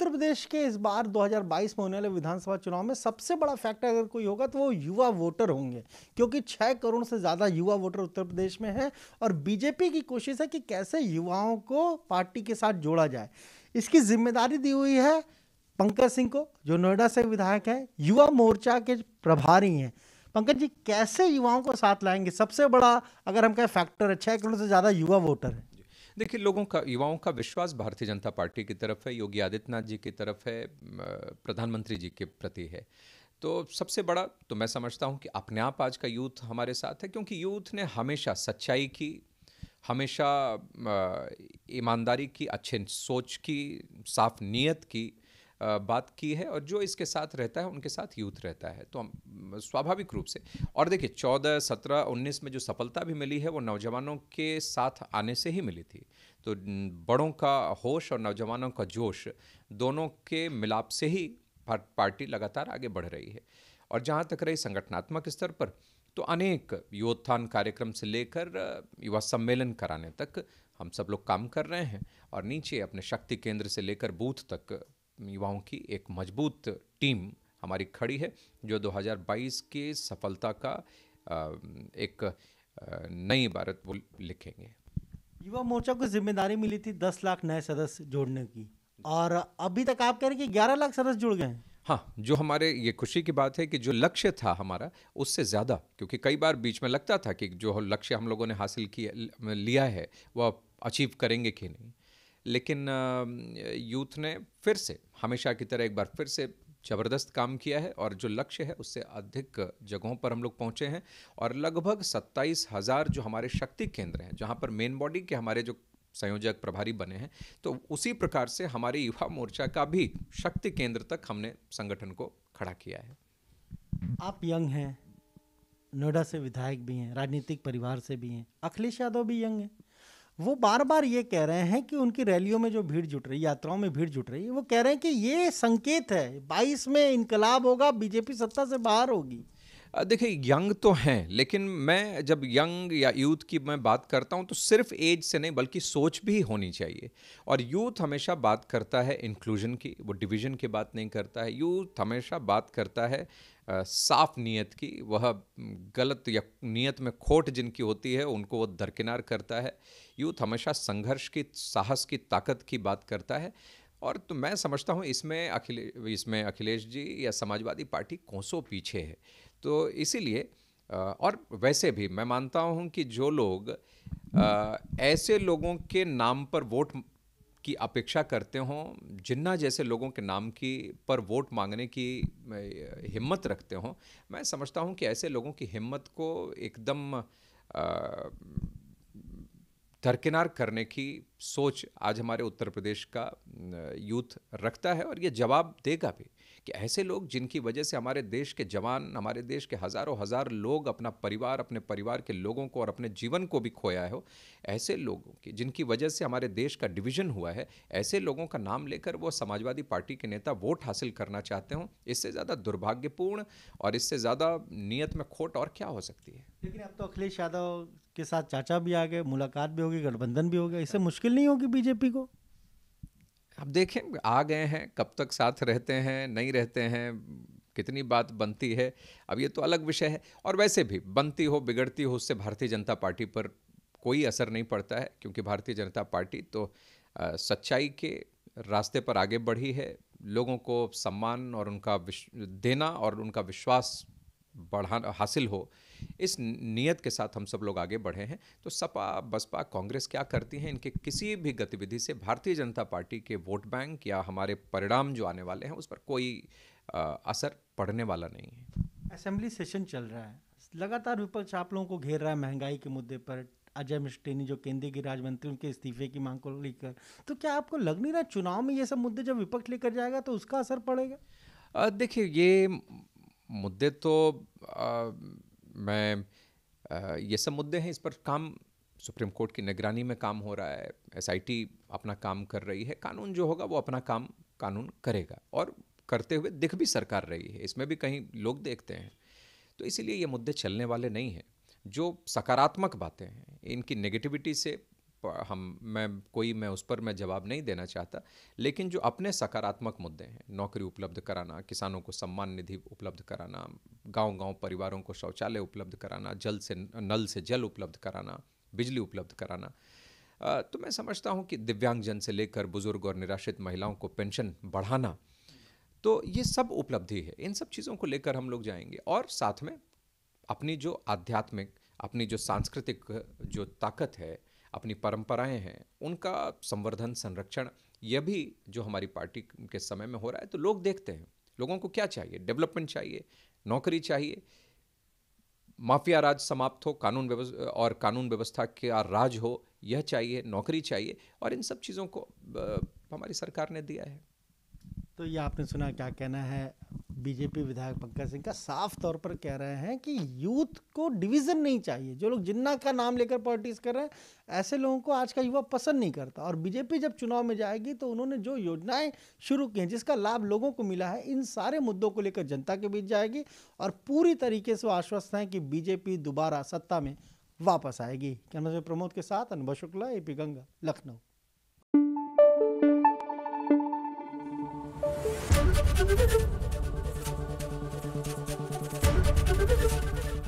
उत्तर प्रदेश के इस बार 2022 में होने वाले विधानसभा चुनाव में सबसे बड़ा फैक्टर अगर कोई होगा तो वो युवा वोटर होंगे क्योंकि 6 करोड़ से ज़्यादा युवा वोटर उत्तर प्रदेश में हैं और बीजेपी की कोशिश है कि कैसे युवाओं को पार्टी के साथ जोड़ा जाए इसकी जिम्मेदारी दी हुई है पंकज सिंह को जो नोएडा से विधायक हैं युवा मोर्चा के प्रभारी हैं पंकज जी कैसे युवाओं को साथ लाएंगे सबसे बड़ा अगर हम कहें फैक्टर है छः करोड़ से ज़्यादा युवा वोटर है देखिए लोगों का युवाओं का विश्वास भारतीय जनता पार्टी की तरफ है योगी आदित्यनाथ जी की तरफ है प्रधानमंत्री जी के प्रति है तो सबसे बड़ा तो मैं समझता हूँ कि अपने आप आज का यूथ हमारे साथ है क्योंकि यूथ ने हमेशा सच्चाई की हमेशा ईमानदारी की अच्छे सोच की साफ नीयत की बात की है और जो इसके साथ रहता है उनके साथ यूथ रहता है तो हम स्वाभाविक रूप से और देखिए चौदह सत्रह उन्नीस में जो सफलता भी मिली है वो नौजवानों के साथ आने से ही मिली थी तो बड़ों का होश और नौजवानों का जोश दोनों के मिलाप से ही पार्टी लगातार आगे बढ़ रही है और जहाँ तक रही संगठनात्मक स्तर पर तो अनेक युवोत्थान कार्यक्रम से लेकर युवा सम्मेलन कराने तक हम सब लोग काम कर रहे हैं और नीचे अपने शक्ति केंद्र से लेकर बूथ तक युवाओं की एक मजबूत टीम हमारी खड़ी है जो 2022 के सफलता का एक नई इबारत वो लिखेंगे युवा मोर्चा को जिम्मेदारी मिली थी 10 लाख नए सदस्य जोड़ने की और अभी तक आप कह रहे हैं कि 11 लाख सदस्य जुड़ गए हैं हाँ जो हमारे ये खुशी की बात है कि जो लक्ष्य था हमारा उससे ज़्यादा क्योंकि कई बार बीच में लगता था कि जो लक्ष्य हम लोगों ने हासिल किया लिया है वह अचीव करेंगे कि नहीं लेकिन यूथ ने फिर से हमेशा की तरह एक बार फिर से ज़बरदस्त काम किया है और जो लक्ष्य है उससे अधिक जगहों पर हम लोग पहुंचे हैं और लगभग सत्ताईस हज़ार जो हमारे शक्ति केंद्र हैं जहाँ पर मेन बॉडी के हमारे जो संयोजक प्रभारी बने हैं तो उसी प्रकार से हमारे युवा मोर्चा का भी शक्ति केंद्र तक हमने संगठन को खड़ा किया है आप यंग हैं नोएडा से विधायक भी हैं राजनीतिक परिवार से भी हैं अखिलेश यादव भी यंग हैं वो बार बार ये कह रहे हैं कि उनकी रैलियों में जो भीड़ जुट रही यात्राओं में भीड़ जुट रही है वो कह रहे हैं कि ये संकेत है बाईस में इनकलाब होगा बीजेपी सत्ता से बाहर होगी देखिए यंग तो हैं लेकिन मैं जब यंग या यूथ की मैं बात करता हूं तो सिर्फ एज से नहीं बल्कि सोच भी होनी चाहिए और यूथ हमेशा बात करता है इंक्लूजन की वो डिवीजन की बात नहीं करता है यूथ हमेशा बात करता है साफ नीयत की वह गलत या नीयत में खोट जिनकी होती है उनको वो दरकिनार करता है यूथ हमेशा संघर्ष की साहस की ताकत की बात करता है और तो मैं समझता हूँ इसमें अखिलेश इसमें अखिलेश जी या समाजवादी पार्टी कोसों पीछे है तो इसीलिए और वैसे भी मैं मानता हूँ कि जो लोग आ, ऐसे लोगों के नाम पर वोट की अपेक्षा करते हों जिन्ना जैसे लोगों के नाम की पर वोट मांगने की हिम्मत रखते हों मैं समझता हूँ कि ऐसे लोगों की हिम्मत को एकदम दरकिनार करने की सोच आज हमारे उत्तर प्रदेश का यूथ रखता है और ये जवाब देगा भी कि ऐसे लोग जिनकी वजह से हमारे देश के जवान हमारे देश के हज़ारों हज़ार लोग अपना परिवार अपने परिवार के लोगों को और अपने जीवन को भी खोया है ऐसे लोगों की जिनकी वजह से हमारे देश का डिवीज़न हुआ है ऐसे लोगों का नाम लेकर वो समाजवादी पार्टी के नेता वोट हासिल करना चाहते हों इससे ज़्यादा दुर्भाग्यपूर्ण और इससे ज़्यादा नीयत में खोट और क्या हो सकती है लेकिन अब तो अखिलेश यादव के साथ चाचा भी आ गए मुलाकात भी होगी गठबंधन भी हो गया इससे मुश्किल नहीं होगी बीजेपी को अब देखें आ गए हैं कब तक साथ रहते हैं नहीं रहते हैं कितनी बात बनती है अब ये तो अलग विषय है और वैसे भी बनती हो बिगड़ती हो उससे भारतीय जनता पार्टी पर कोई असर नहीं पड़ता है क्योंकि भारतीय जनता पार्टी तो आ, सच्चाई के रास्ते पर आगे बढ़ी है लोगों को सम्मान और उनका देना और उनका विश्वास बढ़ाना हासिल हो इस नियत के साथ हम सब लोग आगे बढ़े हैं तो सपा बसपा कांग्रेस क्या करती हैं इनके किसी भी गतिविधि से भारतीय जनता पार्टी के वोट बैंक या हमारे परिणाम जो आने वाले हैं उस पर कोई आ, असर पड़ने वाला नहीं है असेंबली सेशन चल रहा है लगातार विपक्ष आप लोगों को घेर रहा है महंगाई के मुद्दे पर अजय मिस्टेनी जो केंद्रीय गृह राज्य मंत्री उनके इस्तीफे की मांग को लेकर तो क्या आपको लग नहीं रहा चुनाव में ये सब मुद्दे जब विपक्ष लेकर जाएगा तो उसका असर पड़ेगा देखिए ये मुद्दे तो आ, मैं आ, ये सब मुद्दे हैं इस पर काम सुप्रीम कोर्ट की निगरानी में काम हो रहा है एसआईटी अपना काम कर रही है कानून जो होगा वो अपना काम कानून करेगा और करते हुए दिख भी सरकार रही है इसमें भी कहीं लोग देखते हैं तो इसीलिए ये मुद्दे चलने वाले नहीं हैं जो सकारात्मक बातें हैं इनकी नेगेटिविटी से हम मैं कोई मैं उस पर मैं जवाब नहीं देना चाहता लेकिन जो अपने सकारात्मक मुद्दे हैं नौकरी उपलब्ध कराना किसानों को सम्मान निधि उपलब्ध कराना गांव गांव परिवारों को शौचालय उपलब्ध कराना जल से नल से जल उपलब्ध कराना बिजली उपलब्ध कराना तो मैं समझता हूँ कि दिव्यांगजन से लेकर बुजुर्ग और निराश्रित महिलाओं को पेंशन बढ़ाना तो ये सब उपलब्धि है इन सब चीज़ों को लेकर हम लोग जाएंगे और साथ में अपनी जो आध्यात्मिक अपनी जो सांस्कृतिक जो ताकत है अपनी परंपराएं हैं उनका संवर्धन संरक्षण यह भी जो हमारी पार्टी के समय में हो रहा है तो लोग देखते हैं लोगों को क्या चाहिए डेवलपमेंट चाहिए नौकरी चाहिए माफिया राज समाप्त हो कानून व्यवस्था और कानून व्यवस्था का राज हो यह चाहिए नौकरी चाहिए और इन सब चीज़ों को हमारी सरकार ने दिया है तो ये आपने सुना क्या कहना है बीजेपी विधायक पंकज सिंह का साफ तौर पर कह रहे हैं कि यूथ को डिवीजन नहीं चाहिए जो लोग जिन्ना का नाम लेकर पॉलिटिक्स कर रहे हैं ऐसे लोगों को आज का युवा पसंद नहीं करता और बीजेपी जब चुनाव में जाएगी तो उन्होंने जो योजनाएं शुरू की हैं जिसका लाभ लोगों को मिला है इन सारे मुद्दों को लेकर जनता के बीच जाएगी और पूरी तरीके से आश्वस्त हैं कि बीजेपी दोबारा सत्ता में वापस आएगी कैमरा प्रमोद के साथ Anubhav Shukla AP Ganga Lucknow Thank you.